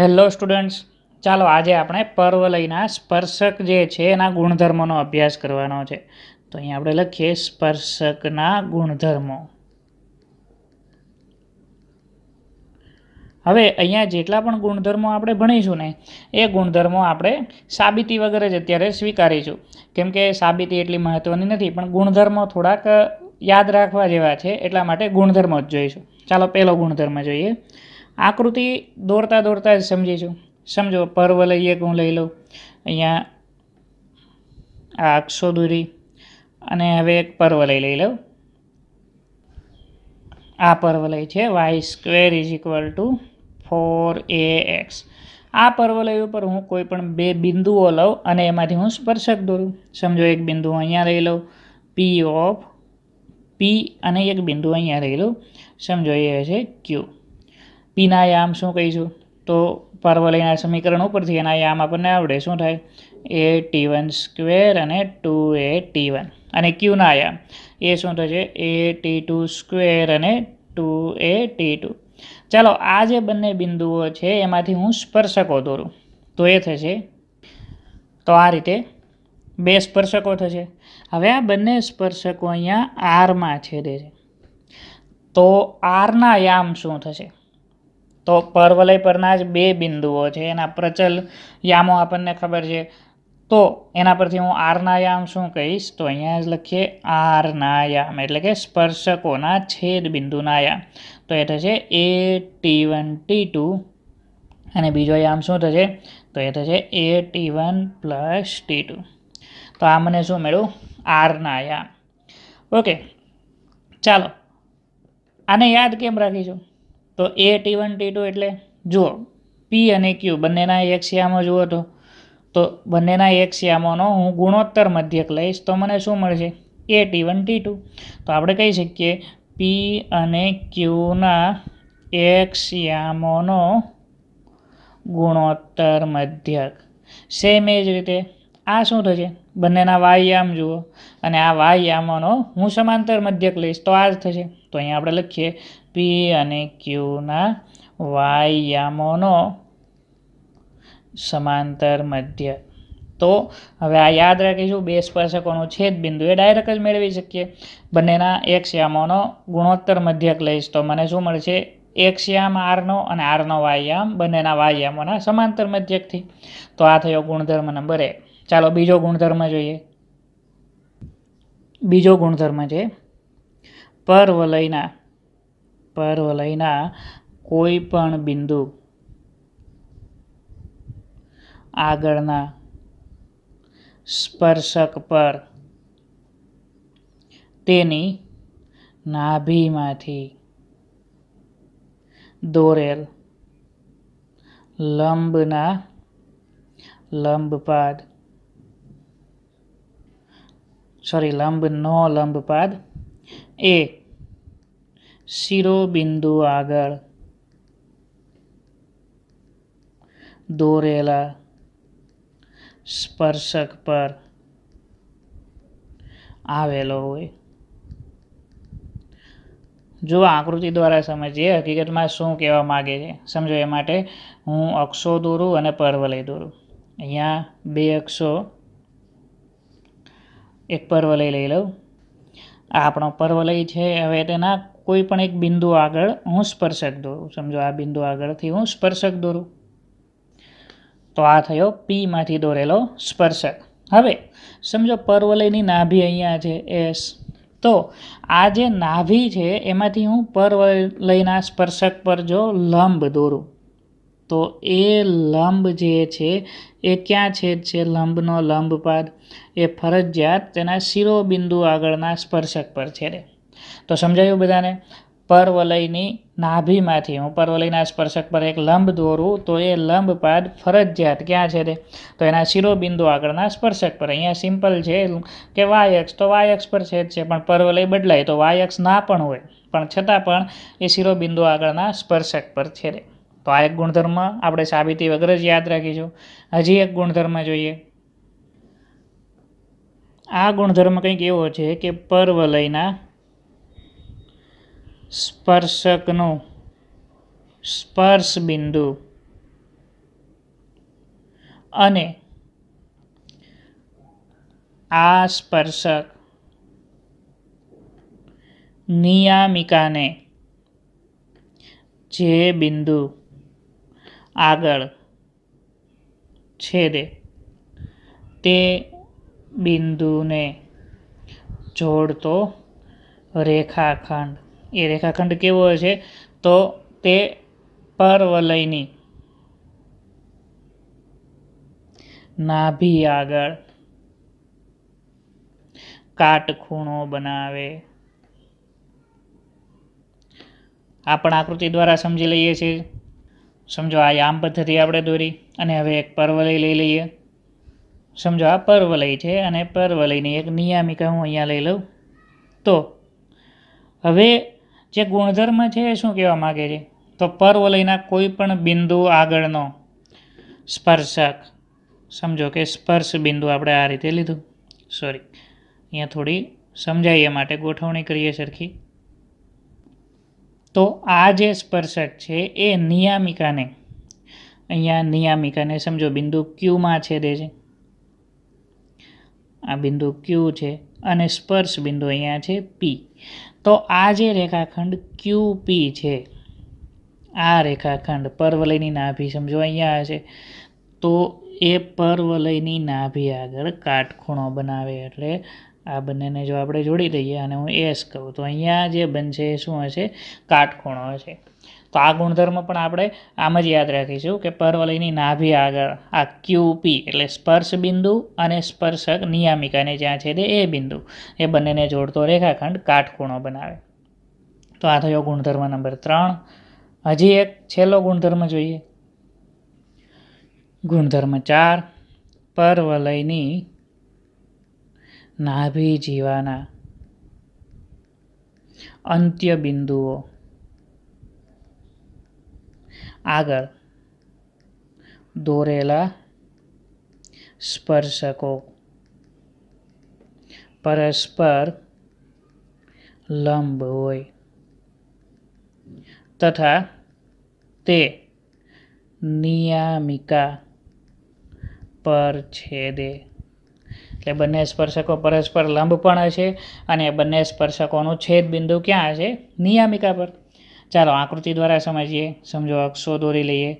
hello students ચાલો આજે આપણે પરવલયના સ્પર્શક જે છે એના ગુણધર્મોનો અભ્યાસ કરવાનો છે તો અહીં આપણે લખીએ સ્પર્શકના ગુણધર્મો હવે અહીંયા જેટલા પણ ગુણધર્મો આપણે ભણીશું ને એ ગુણધર્મો આપણે સાબિતી વગર જ અત્યારે સ્વીકારીશું કેમ કે સાબિતી એટલી મહત્ત્વની નથી પણ ગુણધર્મો થોડાક યાદ રાખવા જેવા છે એટલા માટે ગુણધર્મો જ જોઈશું ચાલો પહેલો ગુણધર્મ જોઈએ આકૃતિ દોરતા દોરતા જ સમજીશું સમજો પરવલય એક હું લઈ લઉં અહીંયા આ અક્ષો દૂરી અને હવે એક પર્વ લઈ લઈ લઉં આ પર્વ પરવલય છે y square is equal to four a x આ પરવલય ઉપર હું કોઈ પણ બે બિંદુઓ લઉં અને એમાંથી હું સ્પર્શક દોરું સમજો એક બિંદુ અહીંયા લઈ લઉં પી ઓફ પી અને એક બિંદુ અહીંયા લઈ લઉં સમજો એ છે ક્યુ પિનાયામ શું કહીશું તો પરવલયના સમીકરણ ઉપરથી એના યામ આપણને આવડે શું થાય એ ટી વન સ્ક્વેર અને ટુ એ ટી વન અને ક્યુના યામ એ શું થશે એ ટી ટુ સ્ક્વેર અને ટુ એ ટી ટુ ચાલો આ જે બંને બિંદુઓ છે એમાંથી હું સ્પર્શકો દોરું તો એ થશે તો આ રીતે બે સ્પર્શકો થશે હવે આ બંને સ્પર્શકો અહીંયા આરમાં છેદે છે તો આરના યામ શું થશે તો પર્વલય પરના જ બે બિંદુઓ છે એના પ્રચલ યામો આપણને ખબર છે તો એના પરથી હું આરના યામ શું કહીશ તો અહીંયા જ લખીએ આરના યામ એટલે કે સ્પર્શકોના છેદ બિંદુના યામ તો એ થશે a t one t two અને બીજો યામ શું થશે તો એ થશે a t one plus t two તો આ મને શું મળ્યું આરના યામ ઓકે ચાલો આને યાદ કેમ રાખીશું તો a t one t two એટલે જુઓ પી અને ક્યુ બંનેના એક્સિયામો જુઓ તો તો બંનેના એક્સિયામોનો હું ગુણોત્તર મધ્યક લઈશ તો મને શું મળશે a t one t two તો આપણે કહી શકીએ પી અને ક્યુના એક્સિયામોનો ગુણોત્તર મધ્યક સેમ એ જ રીતે આ શું થશે બંનેના વાયામ જુઓ અને આ વાયામોનો હું સમાંતર મધ્યક લઈશ તો આ જ થશે તો અહીંયા આપણે લખીએ પી અને ક્યુના વાયામોનો સમાંતર મધ્ય તો હવે આ યાદ રાખીશું બે સ્પર્શકોનું છેદ બિંદુ એ ડાયરેક્ટ જ મેળવી શકીએ બંનેના એક શ્યામોનો ગુણોત્તર મધ્યક લઈશ તો મને શું મળશે એક શ્યામ આરનો અને આરનો વાયામ બંનેના વાયામોના સમાંતર મધ્યકથી તો આ થયો ગુણધર્મ નંબર એક ચાલો બીજો ગુણધર્મ જોઈએ બીજો ગુણધર્મ છે પરવલયના પર વલયના કોઈ પણ બિંદુ આગળના સ્પર્શક પર તેની નાભીમાંથી દોરેલ લંબના લંબપાદ સોરી લંબ નો લંબપાદ એ શિરોબિંદુ આગળ દોરેલા સ્પર્શક પર આવેલો હોય જો આકૃતિ દ્વારા સમજીએ હકીકતમાં શું કહેવા માગે છે સમજો એ માટે હું અક્ષો દોરું અને પર્વલય દોરું અહીંયા બે અક્ષો એક પર્વલય લઈ લઉં આપણો પર્વલય છે હવે તેના કોઈ પણ એક બિંદુ આગળ હું સ્પર્શક દોરું સમજો આ બિંદુ આગળથી હું સ્પર્શક દોરું તો આ થયો પીમાંથી દોરેલો સ્પર્શક હવે સમજો પરવલયની નાભી અહીંયા છે એસ તો આ જે નાભી છે એમાંથી હું પરવલયના સ્પર્શક પર જો લંબ દોરું તો એ લંબ જે છે એ ક્યાં છેદ છે લંબનો લંબપાદ એ ફરજિયાત તેના શિરોબિંદુ આગળના સ્પર્શક પર છેડે તો સમજાયું બધાને પરવલયની નાભીમાંથી હું પરવલયના સ્પર્શક પર એક લંબ દોરું તો એ લંબ પાદ ફરજિયાત ક્યાં છે તે તો એના શિરોબિંદુ આગળના સ્પર્શક પર અહીંયા સિમ્પલ છે કે વાયક્ષ તો વાયક્ષ પર છે જ છે પણ પરવલય બદલાય તો વાયક્ષ ના પણ હોય પણ છતાં પણ એ શિરોબિંદુ આગળના સ્પર્શક પર છે તો આ એક ગુણધર્મ આપણે સાબિતી વગર જ યાદ રાખીશું હજી એક ગુણધર્મ જોઈએ આ ગુણધર્મ કંઈક એવો છે કે પરવલયના સ્પર્શકનો સ્પર્શ બિંદુ અને આ સ્પર્શક નિયામિકાને જે બિંદુ આગળ છેદે તે બિંદુને જોડતો રેખાખંડ એ રેખાખંડ કેવો છે તો તે પરવલયની નાભી આગળ કાટખૂણો બનાવે આપણ આકૃતિ દ્વારા સમજી લઈએ છીએ સમજો આ આમ પદ્ધતિ આપણે દોરી અને હવે એક પરવલય લઈ લઈએ સમજો આ પરવલય છે અને પરવલયની એક નિયામિકા હું અહીંયા લઈ લઉં તો હવે જે ગુણધર્મ છે એ શું કહેવા માગે છે તો પરવલયના કોઈ પણ બિંદુ આગળનો સ્પર્શક સમજો કે સ્પર્શ બિંદુ આપણે આ રીતે લીધું સોરી અહીંયા થોડી સમજાય એ માટે ગોઠવણી કરીએ સરખી તો આ જે સ્પર્શક છે એ નિયામિકાને અહીંયા નિયામિકાને સમજો બિંદુ ક્યુમાં છેદે છે આ બિંદુ ક્યુ છે અને સ્પર્શ બિંદુ અહીંયા છે પી તો આ જે રેખાખંડ ક્યુપી છે આ રેખાખંડ પર્વલયની નાભી સમજો અહીંયા છે તો એ પર્વલયની નાભી આગળ કાટખૂણો બનાવે એટલે આ બંનેને જો આપણે જોડી દઈએ અને હું એસ કહું તો અહીંયા જે બનશે એ શું હશે કાટખૂણો હશે તો આ ગુણધર્મ પણ આપણે આમ જ યાદ રાખીશું કે પરવલયની નાભી આગળ આ ક્યુપી એટલે સ્પર્શ બિંદુ અને સ્પર્શક નિયામિકાને જ્યાં છે તે એ બિંદુ એ બંનેને જોડતો રેખાખંડ કાટખૂણો બનાવે તો આ થયો ગુણધર્મ નંબર ત્રણ હજી એક છેલ્લો ગુણધર્મ જોઈએ ગુણધર્મ ચાર પરવલયની નાભી જીવાના અંત્ય બિંદુઓ આગળ દોરેલા સ્પર્શકો પરસ્પર લંબ હોય તથા તે નિયામિકા પર છેદે એટલે બંને સ્પર્શકો પરસ્પર લંબ પણ હશે અને બંને સ્પર્શકોનું છેદ બિંદુ ક્યાં હશે નિયામિકા પર ચાલો આકૃતિ દ્વારા સમજીએ સમજો અક્ષો દોરી લઈએ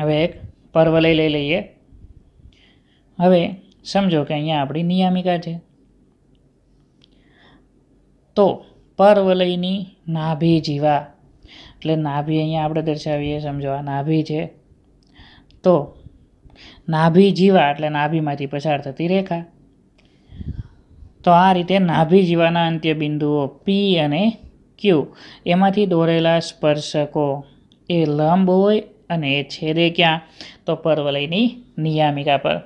હવે એક પરવલય લઈ લઈએ હવે સમજો કે અહીંયા આપણી નિયામિકા છે તો પર્વલયની નાભી જીવા એટલે નાભી અહીંયા આપણે દર્શાવીએ સમજો આ નાભી છે તો નાભી જીવા એટલે નાભીમાંથી પસાર થતી રેખા તો આ રીતે નાભી જીવાના અંત્ય બિંદુઓ પી અને ક્યુ એમાંથી દોરેલા સ્પર્શકો એ લંબ હોય અને એ છેદે ક્યાં તો પરવલયની નિયામિકા પર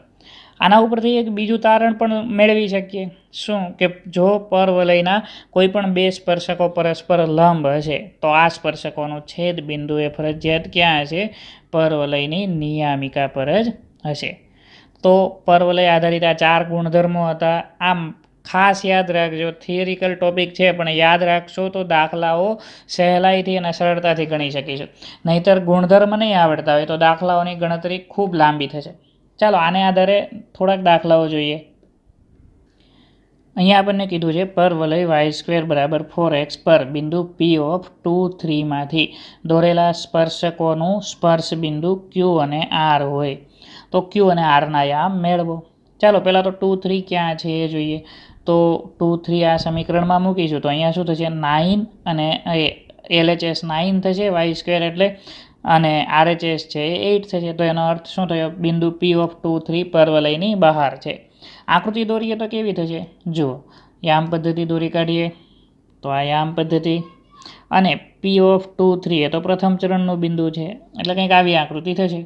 આના ઉપરથી એક બીજું તારણ પણ મેળવી શકીએ શું કે જો પરવલયના કોઈ પણ બે સ્પર્શકો પરસ્પર લંબ હશે તો આ સ્પર્શકોનું છેદ બિંદુ એ ફરજિયાત ક્યાં હશે પરવલયની નિયામિકા પર જ હશે તો પરવલય આધારિત આ ચાર ગુણધર્મો હતા આમ ખાસ યાદ રાખજો થિયરિકલ ટોપિક છે પણ યાદ રાખશો તો દાખલાઓ સહેલાઈથી અને સરળતાથી ગણી શકીશું નહીંતર ગુણધર્મ નહીં આવડતા હોય તો દાખલાઓની ગણતરી ખૂબ લાંબી થશે ચાલો આને આધારે થોડાક દાખલાઓ જોઈએ અહીંયા આપણને કીધું છે પર વલય વાય સ્ક્વેર બરાબર ફોર એક્સ પર બિંદુ પી ઓફ ટુ થ્રીમાંથી દોરેલા સ્પર્શકોનું સ્પર્શ બિંદુ ક્યુ અને આર હોય તો ક્યુ અને આરના યામ મેળવો ચાલો પહેલાં તો ટુ થ્રી ક્યાં છે એ જોઈએ તો ટુ થ્રી આ સમીકરણમાં મૂકીશું તો અહીંયા શું થશે નાઇન અને એલએચએસ નાઇન થશે વાય સ્ક્વેર એટલે અને આરએચએસ છે એ એઇટ થશે તો એનો અર્થ શું થયો બિંદુ પી ઓફ ટુ થ્રી પર્વલયની બહાર છે આકૃતિ દોરીએ તો કેવી થશે જુઓ યામ પદ્ધતિ દોરી કાઢીએ તો આ યામ પદ્ધતિ અને પી ઓફ ટુ થ્રી એ તો પ્રથમ ચરણનું બિંદુ છે એટલે કંઈક આવી આકૃતિ થશે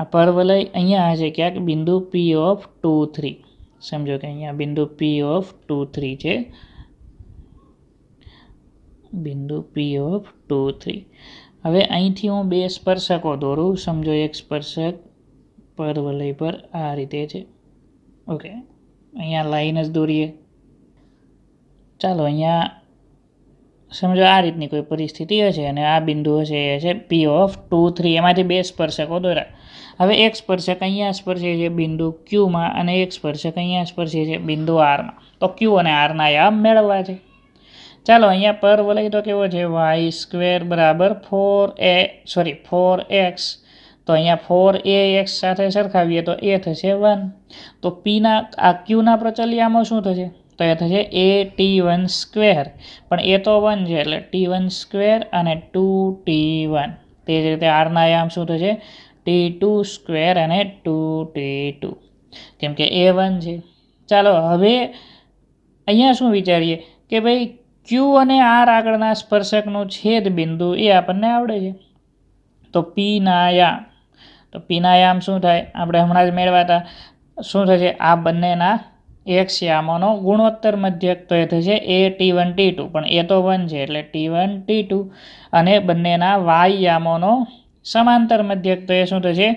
આ પર્વલય અહીંયા હશે ક્યાંક બિંદુ પી ઓફ ટુ થ્રી સમજો કે અહીંયા બિંદુ પી ઓફ ટુ થ્રી છે બિંદુ પી ઓફ ટુ થ્રી હવે અહીંથી હું બે સ્પર્શકો દોરું સમજો એક સ્પર્શક પર વલય પર આ રીતે છે ઓકે અહીંયા લાઈન જ દોરીએ ચાલો અહીંયા સમજો આ રીતની કોઈ પરિસ્થિતિ હશે અને આ બિંદુ હશે એ છે પી ઓફ ટુ થ્રી એમાંથી બે સ્પર્શકો દોરા હવે એક સ્પર્શક અહીંયા સ્પર્શે છે બિંદુ ક્યુમાં અને એક સ્પર્શક અહીંયા સ્પર્શે છે બિંદુ આરમાં તો ક્યુ અને આરના યામ મેળવવા છે ચાલો અહીંયા પર વલય તો કેવો છે વાય સ્ક્વેર બરાબર four a sorry four x તો અહીંયા ફોર એ એક્સ સાથે સરખાવીએ તો એ થશે વન તો પીના આ ક્યુના પ્રચલિયામાં શું થશે તો એ થશે એ ટી વન સ્ક્વેર પણ એ તો વન છે એટલે ટી વન સ્ક્વેર અને ટુ ટી વન તે જ રીતે આરના આયામ શું થશે ટી ટુ સ્ક્વેર અને ટુ ટી ટુ કેમ કે એ વન છે ચાલો હવે અહીંયા શું વિચારીએ કે ભાઈ ક્યુ અને આર આગળના સ્પર્શકનું છેદ બિંદુ એ આપણને આવડે છે તો પીના તો પીનાયામ શું થાય આપણે હમણાં જ મેળવાતા શું થશે આ બંનેના એક્સ યામોનો ગુણોત્તર મધ્યક તો એ થશે a t one t two પણ એ તો વન છે એટલે ટી વન ટી ટુ અને બંનેના વાય યામોનો સમાંતર મધ્યક તો એ શું થશે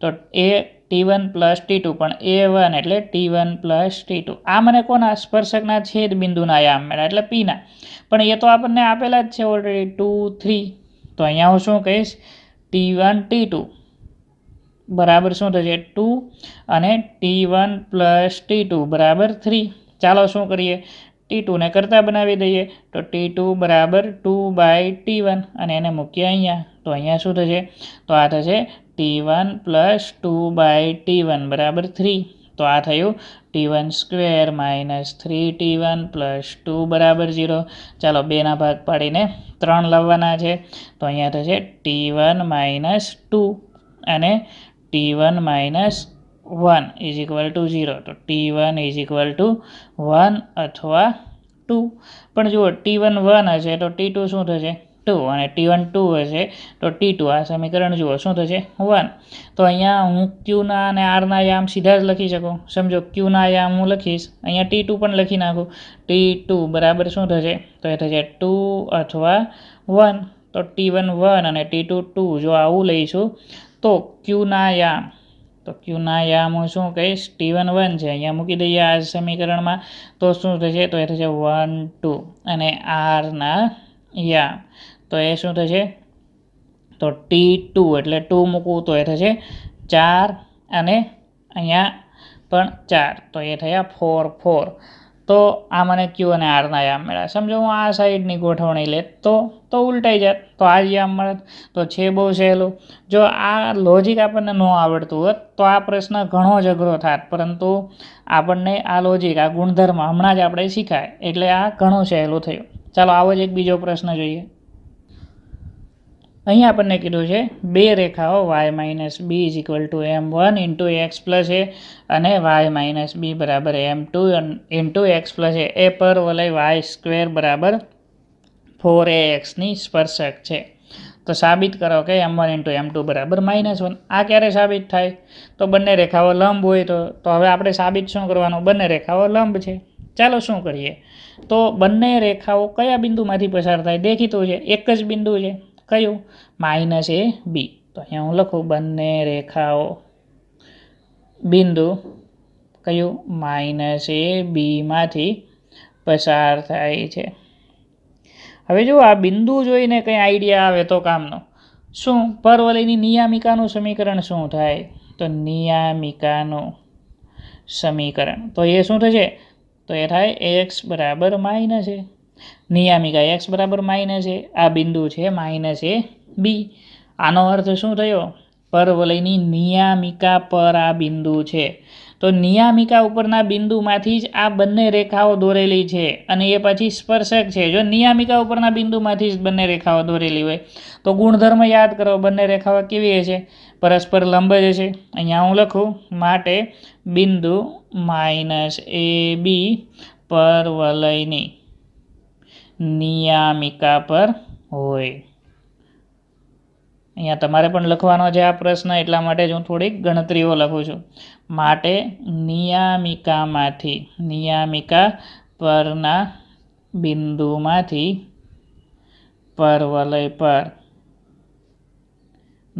તો a t one plus t two પણ એ વન એટલે t one plus t two આ મને કોના સ્પર્શકના છેદ બિંદુના યામ મળ્યા એટલે પીના પણ એ તો આપણને આપેલા જ છે ઓલરેડી ટુ થ્રી તો અહીંયા હું શું કહીશ ટી વન ટી ટુ બરાબર શું થશે ટુ અને t one plus t two બરાબર થ્રી ચાલો શું કરીએ ટી ટુને કરતાં બનાવી દઈએ તો ટી ટુ બરાબર ટુ બાય ટી વન અને એને મૂકીએ અહીંયા તો અહીંયા શું થશે તો આ થશે t one plus two by t one બરાબર થ્રી તો આ થયું t one square minus three t one plus two બરાબર ઝીરો ચાલો બેના ભાગ પાડીને ત્રણ લાવવાના છે તો અહીંયા થશે ટી વન માઇનસ ટુ અને t one minus one is equal to zero તો t one is equal to one અથવા ટુ પણ જુઓ ટી વન વન હશે તો ટી શું થશે ટુ અને ટી વન ટુ હશે તો ટી ટુ આ સમીકરણ જુઓ શું થશે વન તો અહીંયા હું ક્યુના અને આરના યામ સીધા જ લખી શકું સમજો ક્યુના યામ હું લખીશ અહીંયા ટી ટુ પણ લખી નાખું ટી ટુ બરાબર શું થશે તો એ થશે ટુ અથવા વન તો ટી વન વન અને ટી ટુ ટુ જો આવું લઈશું તો ક્યુનાયામ તો ક્યુના યામ હું શું કહીશ ટી વન વન છે અહીંયા મૂકી દઈએ આ સમીકરણમાં તો શું થશે તો એ થશે વન ટુ અને આરના યામ તો એ શું થશે તો ટી ટુ એટલે ટુ મૂકવું તો એ થશે ચાર અને અહીંયા પણ ચાર તો એ થયા ફોર ફોર તો આ મને ક્યુ અને આરના યામ મળ્યા સમજો હું આ સાઈડની ગોઠવણી લેત તો તો ઉલટાઈ જાત તો આ જ યામ મળે તો છે બહુ સહેલું જો આ લોજિક આપણને ન આવડતું હોત તો આ પ્રશ્ન ઘણો જ અઘરો થાત પરંતુ આપણને આ લોજિક આ ગુણધર્મ હમણાં જ આપણે શીખાય એટલે આ ઘણું સહેલું થયું ચાલો આવો જ એક બીજો પ્રશ્ન જોઈએ અહીંયા આપણને કીધું છે બે રેખાઓ y minus b is equal to m one into x plus a અને વાય માઇનસ બી બરાબર m two into x plus a એ પર વલય વાય સ્ક્વેર બરાબર ફોર એ એક્સની સ્પર્શક છે તો સાબિત કરો કે m one into m two બરાબર માઇનસ વન આ ક્યારે સાબિત થાય તો બંને રેખાઓ લંબ હોય તો તો હવે આપણે સાબિત શું કરવાનું બંને રેખાઓ લંબ છે ચાલો શું કરીએ તો બંને રેખાઓ કયા બિંદુમાંથી પસાર થાય દેખીતું છે એક જ બિંદુ છે કયું માઇનસ એ બી તો અહીંયા હું લખું બંને રેખાઓ બિંદુ કયું માઇનસ એ બીમાંથી પસાર થાય છે હવે જુઓ આ બિંદુ જોઈને કંઈ આઈડિયા આવે તો કામનો શું પરવલયની નિયામિકાનું સમીકરણ શું થાય તો નિયામિકાનું સમીકરણ તો એ શું થશે તો એ થાય એક્સ બરાબર માઇનસ એ નિયામિકા એક્સ બરાબર માઇનસ એ આ બિંદુ છે માઇનસ એ બી આનો અર્થ શું થયો પરવલયની નિયામિકા પર આ બિંદુ છે તો નિયામિકા ઉપરના બિંદુમાંથી જ આ બંને રેખાઓ દોરેલી છે અને એ પછી સ્પર્શક છે જો નિયામિકા ઉપરના બિંદુમાંથી જ બંને રેખાઓ દોરેલી હોય તો ગુણધર્મ યાદ કરો બંને રેખાઓ કેવી હશે પરસ્પર લંબ જ હશે અહીંયા હું લખું માટે બિંદુ માઇનસ એ બી પરવલયની નિયામિકા પર હોય અહીંયા તમારે પણ લખવાનો છે આ પ્રશ્ન એટલા માટે જ હું થોડીક ગણતરીઓ લખું છું માટે નિયામિકામાંથી નિયામિકા પરના બિંદુમાંથી પરવલય પર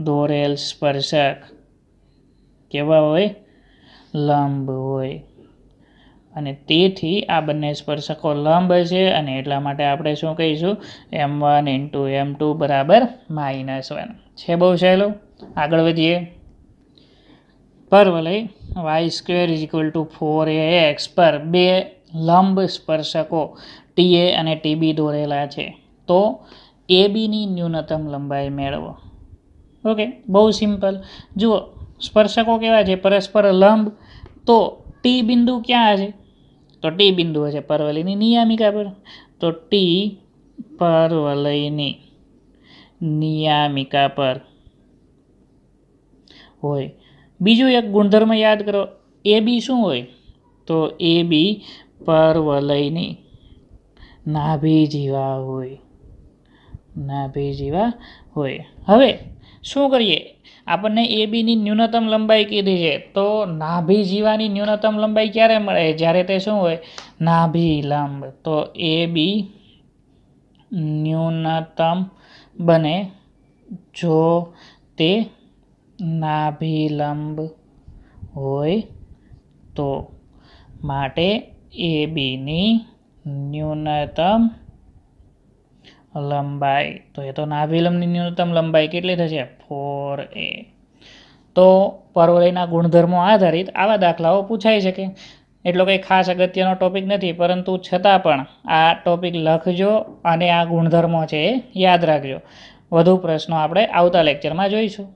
દોરેલ સ્પર્શક કેવા હોય લંબ હોય અને તેથી આ બંને સ્પર્શકો લંબ છે અને એટલા માટે આપણે શું કહીશું m one into m two બરાબર માઇનસ વન છે બહુ સહેલું આગળ વધીએ પર વલય y square is equal to four a x પર બે લંબ સ્પર્શકો ટી એ અને ટીબી દોરેલા છે તો એ બીની ન્યૂનતમ લંબાઈ મેળવો ઓકે બહુ સિમ્પલ જુઓ સ્પર્શકો કેવા છે પરસ્પર લંબ તો ટી બિંદુ ક્યાં છે તો ટી બિંદુ હશે પરવલયની નિયામિકા પર તો ટી પરવલયની નિયામિકા પર હોય બીજું એક ગુણધર્મ યાદ કરો એ બી શું હોય તો એ બી પરવલયની નાભી જીવા હોય નાભી જેવા હોય હવે શું કરીએ આપણને એ બીની ન્યૂનતમ લંબાઈ કીધી છે તો નાભી જીવાની ન્યૂનતમ લંબાઈ ક્યારે મળે જ્યારે તે શું હોય નાભી લંબ તો એ બી ન્યૂનતમ બને જો તે નાભી લંબ હોય તો માટે એ બીની ન્યૂનતમ લંબાઈ તો એ તો નાભિલંબની ન્યૂનતમ લંબાઈ કેટલી થશે ફોર એ તો પરવલયના ગુણધર્મો આધારિત આવા દાખલાઓ પૂછાઈ શકે એટલો કંઈ ખાસ અગત્યનો ટોપિક નથી પરંતુ છતાં પણ આ ટોપિક લખજો અને આ ગુણધર્મો છે એ યાદ રાખજો વધુ પ્રશ્નો આપણે આવતા લેક્ચરમાં જોઈશું